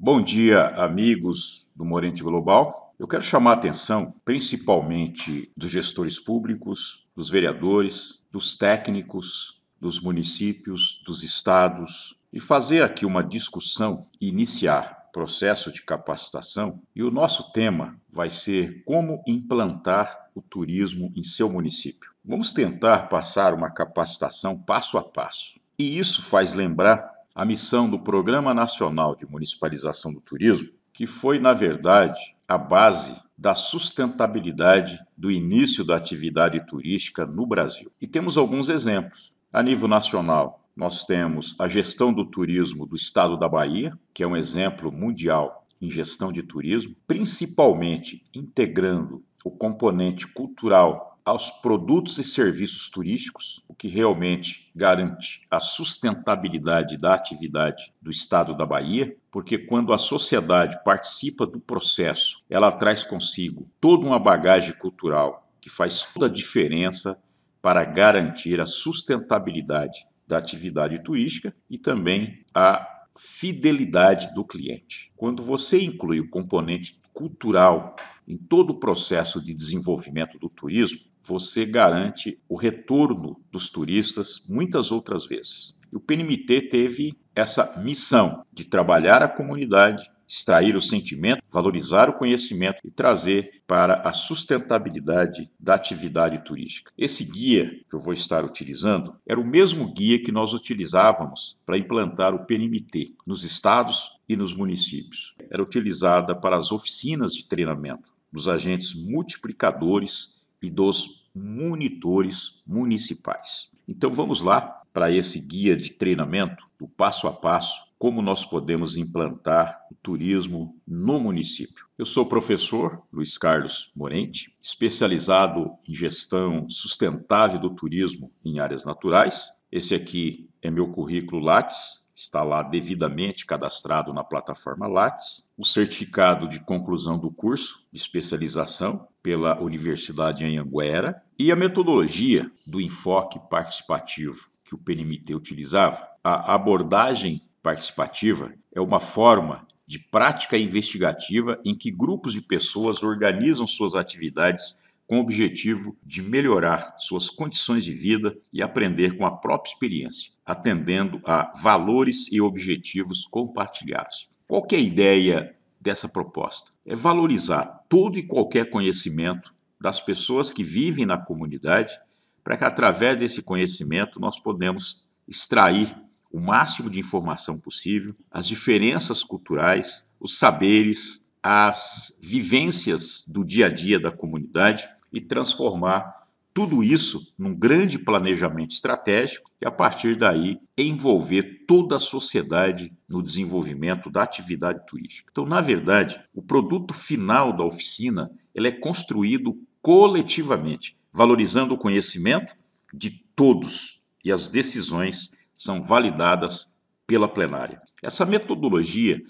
Bom dia, amigos do Morente Global. Eu quero chamar a atenção, principalmente dos gestores públicos, dos vereadores, dos técnicos, dos municípios, dos estados, e fazer aqui uma discussão e iniciar processo de capacitação. E o nosso tema vai ser como implantar o turismo em seu município. Vamos tentar passar uma capacitação passo a passo. E isso faz lembrar a missão do Programa Nacional de Municipalização do Turismo, que foi, na verdade, a base da sustentabilidade do início da atividade turística no Brasil. E temos alguns exemplos. A nível nacional, nós temos a gestão do turismo do estado da Bahia, que é um exemplo mundial em gestão de turismo, principalmente integrando o componente cultural aos produtos e serviços turísticos, o que realmente garante a sustentabilidade da atividade do Estado da Bahia, porque quando a sociedade participa do processo, ela traz consigo toda uma bagagem cultural que faz toda a diferença para garantir a sustentabilidade da atividade turística e também a fidelidade do cliente. Quando você inclui o componente cultural em todo o processo de desenvolvimento do turismo, você garante o retorno dos turistas muitas outras vezes. E o PNMT teve essa missão de trabalhar a comunidade extrair o sentimento, valorizar o conhecimento e trazer para a sustentabilidade da atividade turística. Esse guia que eu vou estar utilizando era o mesmo guia que nós utilizávamos para implantar o PNMT nos estados e nos municípios. Era utilizada para as oficinas de treinamento dos agentes multiplicadores e dos monitores municipais. Então vamos lá para esse guia de treinamento, do passo a passo, como nós podemos implantar o turismo no município. Eu sou o professor Luiz Carlos Morente, especializado em gestão sustentável do turismo em áreas naturais. Esse aqui é meu currículo Lattes, está lá devidamente cadastrado na plataforma Lattes. O certificado de conclusão do curso de especialização pela Universidade Anhanguera e a metodologia do enfoque participativo que o PNMT utilizava, a abordagem participativa é uma forma de prática investigativa em que grupos de pessoas organizam suas atividades com o objetivo de melhorar suas condições de vida e aprender com a própria experiência, atendendo a valores e objetivos compartilhados. Qual é a ideia dessa proposta? É valorizar todo e qualquer conhecimento das pessoas que vivem na comunidade para que através desse conhecimento nós podemos extrair o máximo de informação possível, as diferenças culturais, os saberes, as vivências do dia a dia da comunidade e transformar tudo isso num grande planejamento estratégico e, a partir daí, envolver toda a sociedade no desenvolvimento da atividade turística. Então, na verdade, o produto final da oficina ele é construído coletivamente valorizando o conhecimento de todos e as decisões são validadas pela plenária. Essa metodologia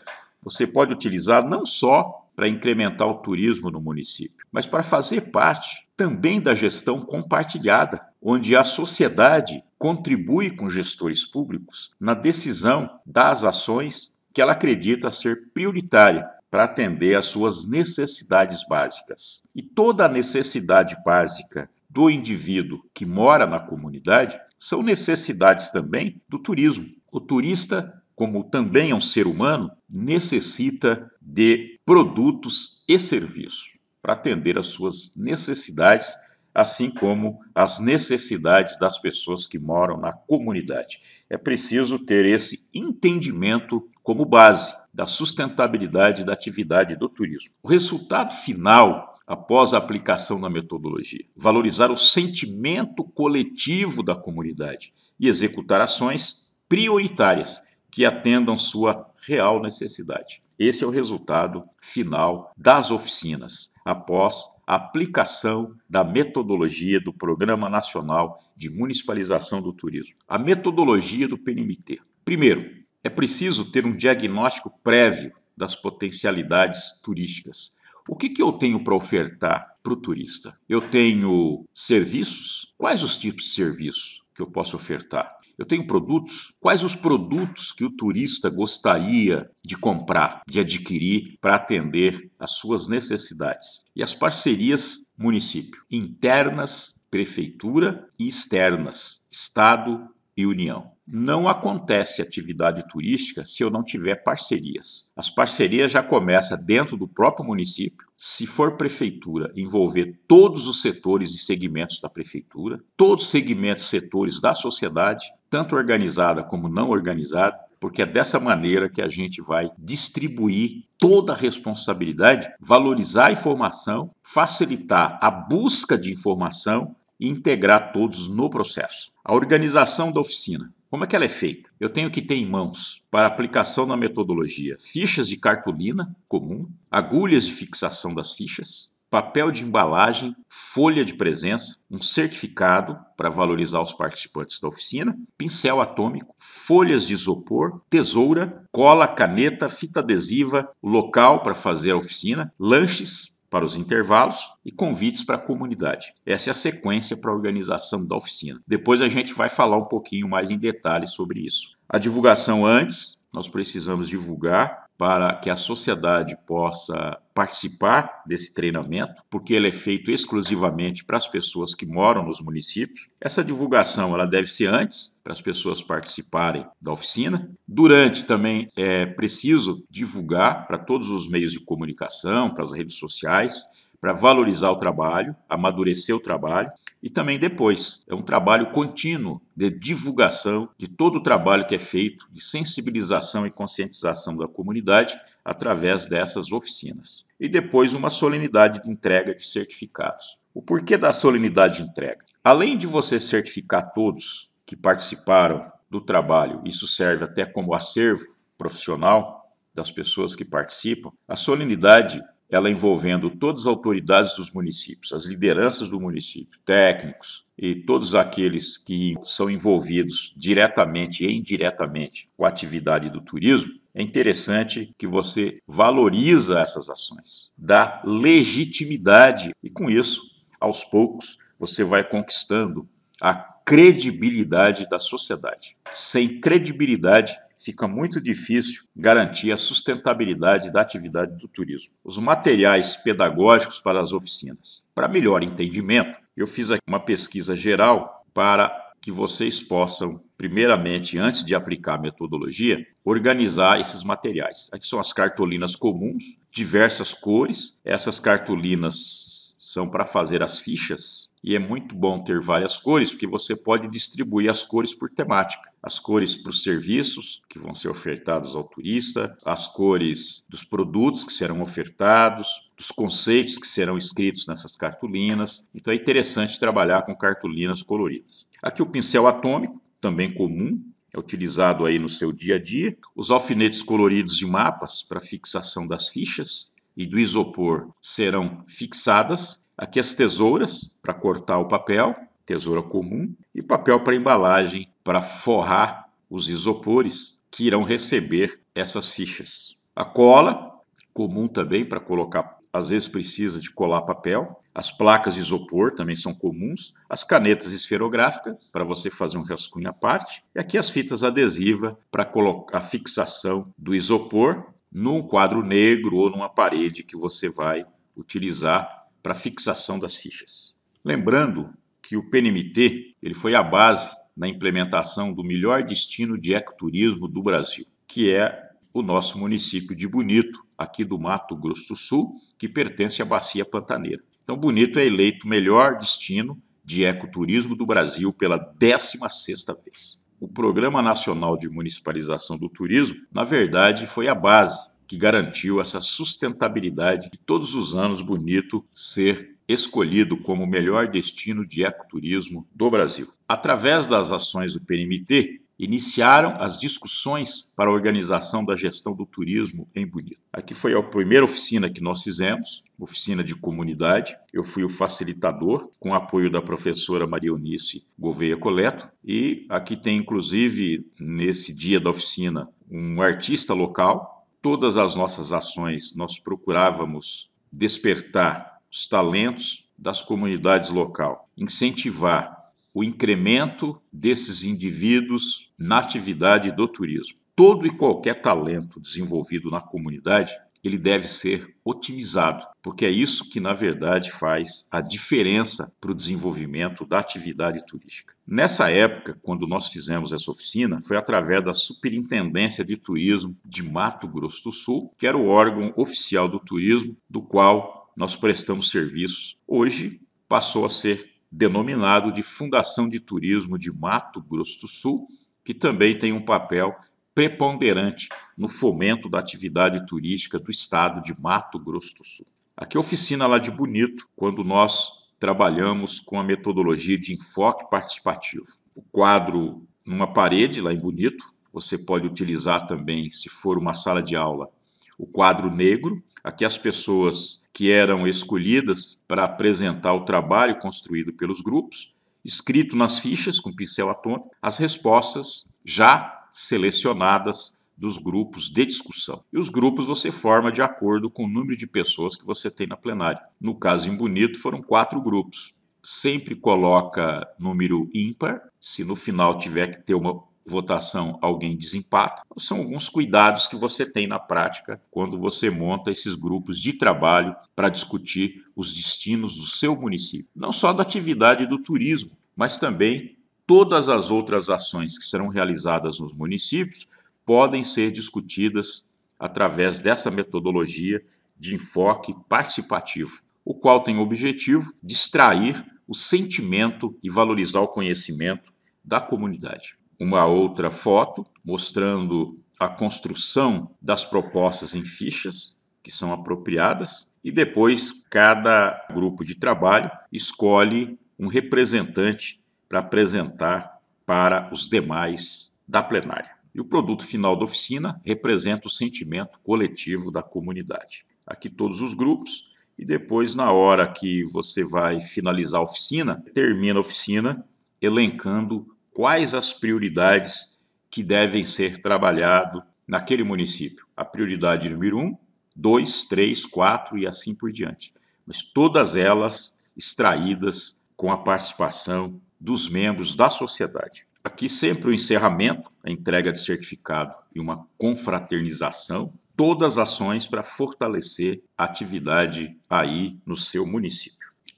você pode utilizar não só para incrementar o turismo no município, mas para fazer parte também da gestão compartilhada, onde a sociedade contribui com gestores públicos na decisão das ações que ela acredita ser prioritária para atender às suas necessidades básicas. E toda a necessidade básica do indivíduo que mora na comunidade são necessidades também do turismo. O turista, como também é um ser humano, necessita de produtos e serviços para atender às suas necessidades, assim como as necessidades das pessoas que moram na comunidade. É preciso ter esse entendimento como base da sustentabilidade da atividade do turismo. O resultado final, após a aplicação da metodologia, valorizar o sentimento coletivo da comunidade e executar ações prioritárias que atendam sua real necessidade. Esse é o resultado final das oficinas após a aplicação da metodologia do Programa Nacional de Municipalização do Turismo. A metodologia do PNMT. Primeiro, é preciso ter um diagnóstico prévio das potencialidades turísticas. O que, que eu tenho para ofertar para o turista? Eu tenho serviços? Quais os tipos de serviço que eu posso ofertar? Eu tenho produtos? Quais os produtos que o turista gostaria de comprar, de adquirir para atender às suas necessidades? E as parcerias município, internas, prefeitura e externas, estado e união. Não acontece atividade turística se eu não tiver parcerias. As parcerias já começam dentro do próprio município. Se for prefeitura, envolver todos os setores e segmentos da prefeitura, todos os segmentos e setores da sociedade, tanto organizada como não organizada, porque é dessa maneira que a gente vai distribuir toda a responsabilidade, valorizar a informação, facilitar a busca de informação e integrar todos no processo. A organização da oficina como é que ela é feita? Eu tenho que ter em mãos, para aplicação da metodologia, fichas de cartolina comum, agulhas de fixação das fichas, papel de embalagem, folha de presença, um certificado para valorizar os participantes da oficina, pincel atômico, folhas de isopor, tesoura, cola, caneta, fita adesiva, local para fazer a oficina, lanches, para os intervalos e convites para a comunidade. Essa é a sequência para a organização da oficina. Depois a gente vai falar um pouquinho mais em detalhes sobre isso. A divulgação antes, nós precisamos divulgar para que a sociedade possa participar desse treinamento, porque ele é feito exclusivamente para as pessoas que moram nos municípios. Essa divulgação ela deve ser antes para as pessoas participarem da oficina. Durante também é preciso divulgar para todos os meios de comunicação, para as redes sociais para valorizar o trabalho, amadurecer o trabalho e também depois. É um trabalho contínuo de divulgação de todo o trabalho que é feito, de sensibilização e conscientização da comunidade através dessas oficinas. E depois uma solenidade de entrega de certificados. O porquê da solenidade de entrega? Além de você certificar todos que participaram do trabalho, isso serve até como acervo profissional das pessoas que participam, a solenidade ela envolvendo todas as autoridades dos municípios, as lideranças do município, técnicos e todos aqueles que são envolvidos diretamente e indiretamente com a atividade do turismo, é interessante que você valoriza essas ações, dá legitimidade e com isso, aos poucos, você vai conquistando a credibilidade da sociedade. Sem credibilidade, fica muito difícil garantir a sustentabilidade da atividade do turismo. Os materiais pedagógicos para as oficinas. Para melhor entendimento, eu fiz aqui uma pesquisa geral para que vocês possam, primeiramente, antes de aplicar a metodologia, organizar esses materiais. Aqui são as cartolinas comuns, diversas cores. Essas cartolinas são para fazer as fichas e é muito bom ter várias cores, porque você pode distribuir as cores por temática. As cores para os serviços que vão ser ofertados ao turista, as cores dos produtos que serão ofertados, dos conceitos que serão escritos nessas cartolinas. Então é interessante trabalhar com cartolinas coloridas. Aqui o pincel atômico, também comum, é utilizado aí no seu dia a dia. Os alfinetes coloridos de mapas para fixação das fichas e do isopor serão fixadas Aqui as tesouras para cortar o papel, tesoura comum, e papel para embalagem para forrar os isopores que irão receber essas fichas. A cola, comum também para colocar, às vezes precisa de colar papel. As placas de isopor também são comuns. As canetas esferográficas, para você fazer um rascunho à parte. E aqui as fitas adesivas para colocar a fixação do isopor num quadro negro ou numa parede que você vai utilizar para fixação das fichas. Lembrando que o PNMT ele foi a base na implementação do melhor destino de ecoturismo do Brasil, que é o nosso município de Bonito, aqui do Mato Grosso do Sul, que pertence à Bacia Pantaneira. Então, Bonito é eleito melhor destino de ecoturismo do Brasil pela 16ª vez. O Programa Nacional de Municipalização do Turismo, na verdade, foi a base que garantiu essa sustentabilidade de todos os anos Bonito ser escolhido como o melhor destino de ecoturismo do Brasil. Através das ações do PNMT, iniciaram as discussões para a organização da gestão do turismo em Bonito. Aqui foi a primeira oficina que nós fizemos, oficina de comunidade. Eu fui o facilitador, com o apoio da professora Marionice Gouveia Coleto. E aqui tem, inclusive, nesse dia da oficina, um artista local, todas as nossas ações nós procurávamos despertar os talentos das comunidades local, incentivar o incremento desses indivíduos na atividade do turismo. Todo e qualquer talento desenvolvido na comunidade ele deve ser otimizado, porque é isso que, na verdade, faz a diferença para o desenvolvimento da atividade turística. Nessa época, quando nós fizemos essa oficina, foi através da Superintendência de Turismo de Mato Grosso do Sul, que era o órgão oficial do turismo, do qual nós prestamos serviços. Hoje passou a ser denominado de Fundação de Turismo de Mato Grosso do Sul, que também tem um papel preponderante no fomento da atividade turística do estado de Mato Grosso do Sul. Aqui é a oficina lá de Bonito, quando nós trabalhamos com a metodologia de enfoque participativo. O quadro numa parede lá em Bonito, você pode utilizar também, se for uma sala de aula, o quadro negro. Aqui as pessoas que eram escolhidas para apresentar o trabalho construído pelos grupos, escrito nas fichas com pincel atômico, as respostas já selecionadas dos grupos de discussão. E os grupos você forma de acordo com o número de pessoas que você tem na plenária. No caso em Bonito, foram quatro grupos. Sempre coloca número ímpar, se no final tiver que ter uma votação alguém desempata. São alguns cuidados que você tem na prática quando você monta esses grupos de trabalho para discutir os destinos do seu município. Não só da atividade do turismo, mas também todas as outras ações que serão realizadas nos municípios podem ser discutidas através dessa metodologia de enfoque participativo, o qual tem o objetivo de extrair o sentimento e valorizar o conhecimento da comunidade. Uma outra foto mostrando a construção das propostas em fichas que são apropriadas e depois cada grupo de trabalho escolhe um representante para apresentar para os demais da plenária. E o produto final da oficina representa o sentimento coletivo da comunidade. Aqui todos os grupos e depois na hora que você vai finalizar a oficina, termina a oficina elencando quais as prioridades que devem ser trabalhado naquele município. A prioridade número 1, 2, 3, 4 e assim por diante. Mas todas elas extraídas com a participação dos membros da sociedade. Aqui sempre o encerramento, a entrega de certificado e uma confraternização, todas ações para fortalecer a atividade aí no seu município.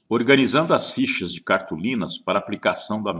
Organizando as fichas de cartolinas para aplicação da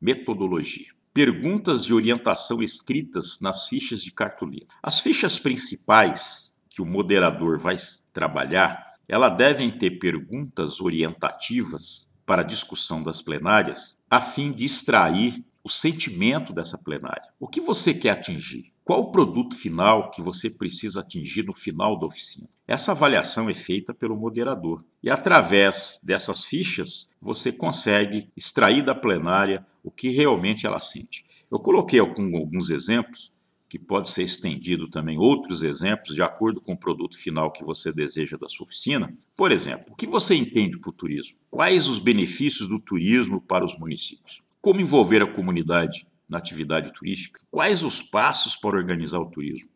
metodologia. Perguntas de orientação escritas nas fichas de cartolina. As fichas principais que o moderador vai trabalhar, elas devem ter perguntas orientativas para a discussão das plenárias, a fim de extrair o sentimento dessa plenária. O que você quer atingir? Qual o produto final que você precisa atingir no final da oficina? Essa avaliação é feita pelo moderador. E através dessas fichas, você consegue extrair da plenária o que realmente ela sente. Eu coloquei alguns exemplos que pode ser estendido também outros exemplos de acordo com o produto final que você deseja da sua oficina. Por exemplo, o que você entende por turismo? Quais os benefícios do turismo para os municípios? Como envolver a comunidade na atividade turística? Quais os passos para organizar o turismo?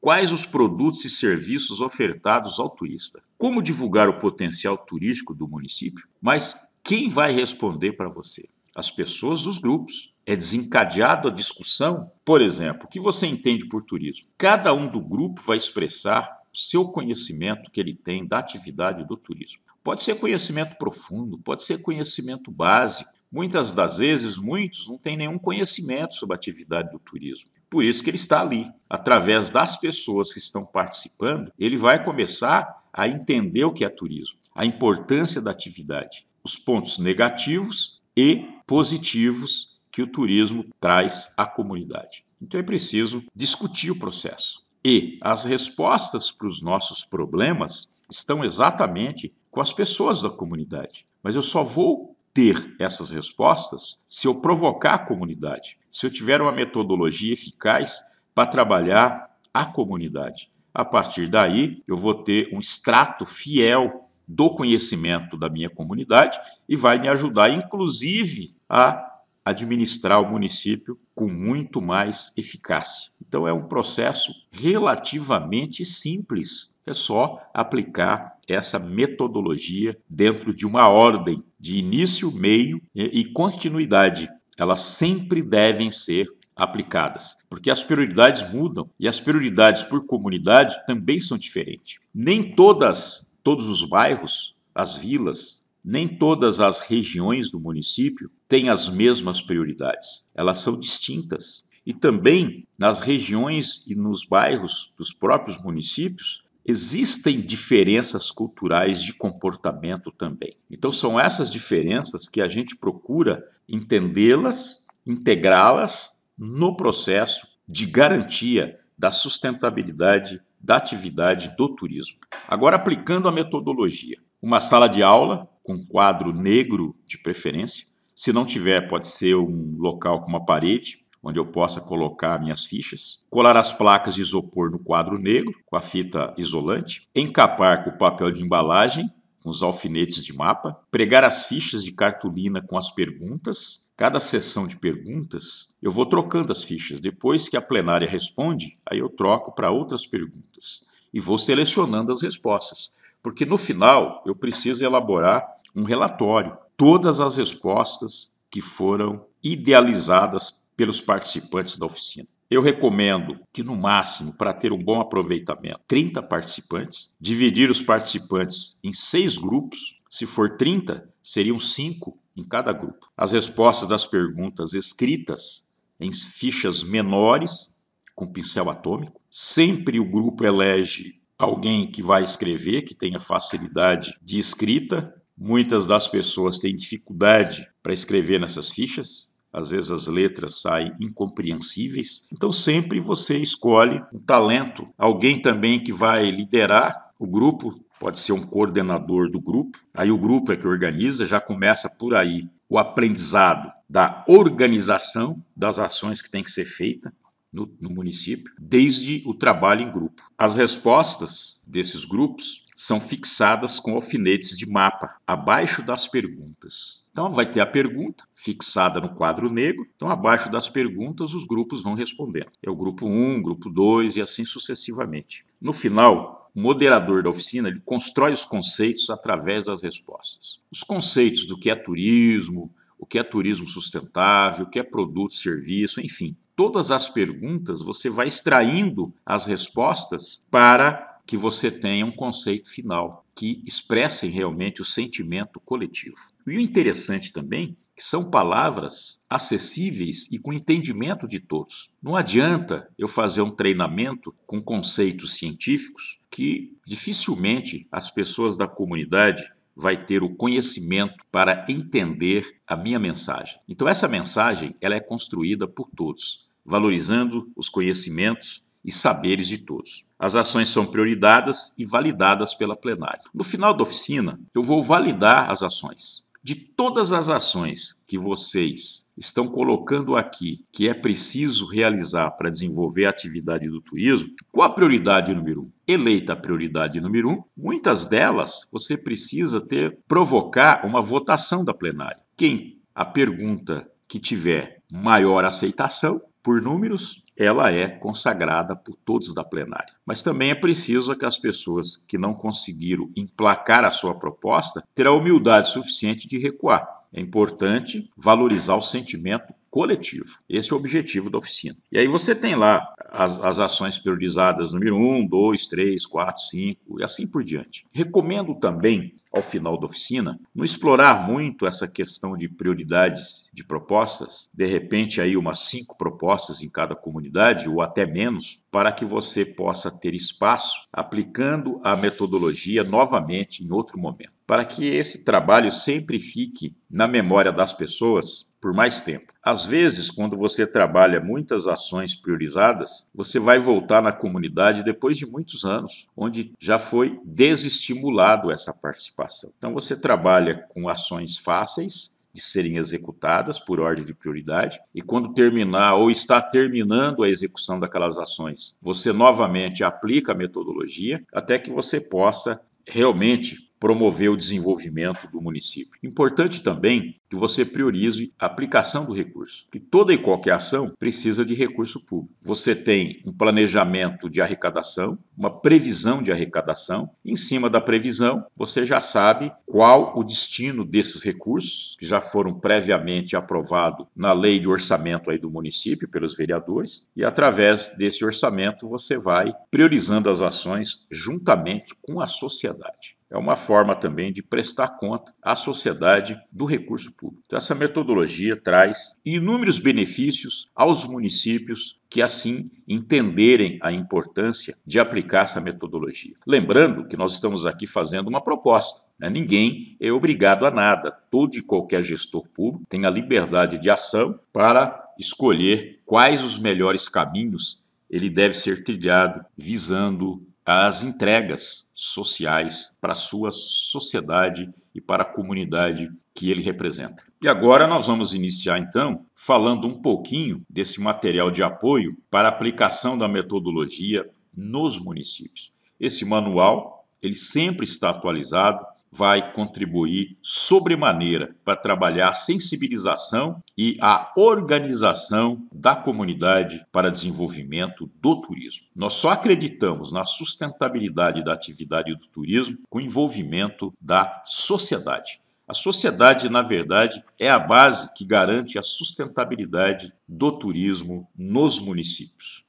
Quais os produtos e serviços ofertados ao turista? Como divulgar o potencial turístico do município? Mas quem vai responder para você? as pessoas dos grupos. É desencadeado a discussão, por exemplo, o que você entende por turismo? Cada um do grupo vai expressar o seu conhecimento que ele tem da atividade do turismo. Pode ser conhecimento profundo, pode ser conhecimento básico. Muitas das vezes, muitos não têm nenhum conhecimento sobre a atividade do turismo. Por isso que ele está ali. Através das pessoas que estão participando, ele vai começar a entender o que é turismo, a importância da atividade, os pontos negativos e positivos que o turismo traz à comunidade. Então é preciso discutir o processo. E as respostas para os nossos problemas estão exatamente com as pessoas da comunidade. Mas eu só vou ter essas respostas se eu provocar a comunidade, se eu tiver uma metodologia eficaz para trabalhar a comunidade. A partir daí, eu vou ter um extrato fiel do conhecimento da minha comunidade e vai me ajudar, inclusive, a administrar o município com muito mais eficácia. Então é um processo relativamente simples, é só aplicar essa metodologia dentro de uma ordem de início, meio e continuidade. Elas sempre devem ser aplicadas, porque as prioridades mudam e as prioridades por comunidade também são diferentes. Nem todas, todos os bairros, as vilas, nem todas as regiões do município têm as mesmas prioridades, elas são distintas. E também nas regiões e nos bairros dos próprios municípios, existem diferenças culturais de comportamento também. Então, são essas diferenças que a gente procura entendê-las, integrá-las no processo de garantia da sustentabilidade da atividade do turismo. Agora, aplicando a metodologia. Uma sala de aula com quadro negro de preferência. Se não tiver, pode ser um local com uma parede, onde eu possa colocar minhas fichas, colar as placas de isopor no quadro negro com a fita isolante, encapar com o papel de embalagem com os alfinetes de mapa, pregar as fichas de cartolina com as perguntas. Cada sessão de perguntas, eu vou trocando as fichas. Depois que a plenária responde, aí eu troco para outras perguntas e vou selecionando as respostas. Porque no final eu preciso elaborar um relatório. Todas as respostas que foram idealizadas pelos participantes da oficina. Eu recomendo que, no máximo, para ter um bom aproveitamento, 30 participantes, dividir os participantes em seis grupos. Se for 30, seriam cinco em cada grupo. As respostas das perguntas escritas em fichas menores, com pincel atômico. Sempre o grupo elege alguém que vai escrever, que tenha facilidade de escrita. Muitas das pessoas têm dificuldade para escrever nessas fichas, às vezes as letras saem incompreensíveis. Então sempre você escolhe um talento, alguém também que vai liderar o grupo, pode ser um coordenador do grupo. Aí o grupo é que organiza, já começa por aí o aprendizado da organização das ações que tem que ser feita no, no, município, desde o trabalho em grupo. As respostas desses grupos são fixadas com alfinetes de mapa, abaixo das perguntas. Então, vai ter a pergunta fixada no quadro negro. Então, abaixo das perguntas, os grupos vão respondendo. É o grupo 1, grupo 2 e assim sucessivamente. No final, o moderador da oficina ele constrói os conceitos através das respostas. Os conceitos do que é turismo, o que é turismo sustentável, o que é produto, serviço, enfim todas as perguntas, você vai extraindo as respostas para que você tenha um conceito final que expressem realmente o sentimento coletivo. E o interessante também que são palavras acessíveis e com entendimento de todos. Não adianta eu fazer um treinamento com conceitos científicos que dificilmente as pessoas da comunidade vai ter o conhecimento para entender a minha mensagem. Então essa mensagem ela é construída por todos valorizando os conhecimentos e saberes de todos. As ações são prioridadas e validadas pela plenária. No final da oficina, eu vou validar as ações. De todas as ações que vocês estão colocando aqui que é preciso realizar para desenvolver a atividade do turismo, qual a prioridade número um? Eleita a prioridade número um, muitas delas você precisa ter provocar uma votação da plenária. Quem a pergunta que tiver maior aceitação por números, ela é consagrada por todos da plenária. Mas também é preciso que as pessoas que não conseguiram emplacar a sua proposta a humildade suficiente de recuar. É importante valorizar o sentimento coletivo. Esse é o objetivo da oficina. E aí você tem lá as, as ações priorizadas número 1, 2, 3, 4, 5 e assim por diante. Recomendo também ao final da oficina, não explorar muito essa questão de prioridades de propostas, de repente aí umas cinco propostas em cada comunidade, ou até menos, para que você possa ter espaço aplicando a metodologia novamente em outro momento, para que esse trabalho sempre fique na memória das pessoas por mais tempo. Às vezes, quando você trabalha muitas ações priorizadas, você vai voltar na comunidade depois de muitos anos, onde já foi desestimulado essa participação. Então você trabalha com ações fáceis de serem executadas por ordem de prioridade, e quando terminar ou está terminando a execução daquelas ações, você novamente aplica a metodologia até que você possa realmente promover o desenvolvimento do município. Importante também que você priorize a aplicação do recurso, que toda e qualquer ação precisa de recurso público. Você tem um planejamento de arrecadação, uma previsão de arrecadação, em cima da previsão, você já sabe qual o destino desses recursos, que já foram previamente aprovados na lei de orçamento aí do município pelos vereadores, e através desse orçamento você vai priorizando as ações juntamente com a sociedade é uma forma também de prestar conta à sociedade do recurso público. Então, essa metodologia traz inúmeros benefícios aos municípios que assim entenderem a importância de aplicar essa metodologia. Lembrando que nós estamos aqui fazendo uma proposta. Né? Ninguém é obrigado a nada. Todo e qualquer gestor público tem a liberdade de ação para escolher quais os melhores caminhos ele deve ser trilhado visando as entregas sociais para a sua sociedade e para a comunidade que ele representa. E agora nós vamos iniciar então falando um pouquinho desse material de apoio para a aplicação da metodologia nos municípios. Esse manual, ele sempre está atualizado, vai contribuir sobremaneira para trabalhar a sensibilização e a organização da comunidade para desenvolvimento do turismo. Nós só acreditamos na sustentabilidade da atividade do turismo com o envolvimento da sociedade. A sociedade, na verdade, é a base que garante a sustentabilidade do turismo nos municípios.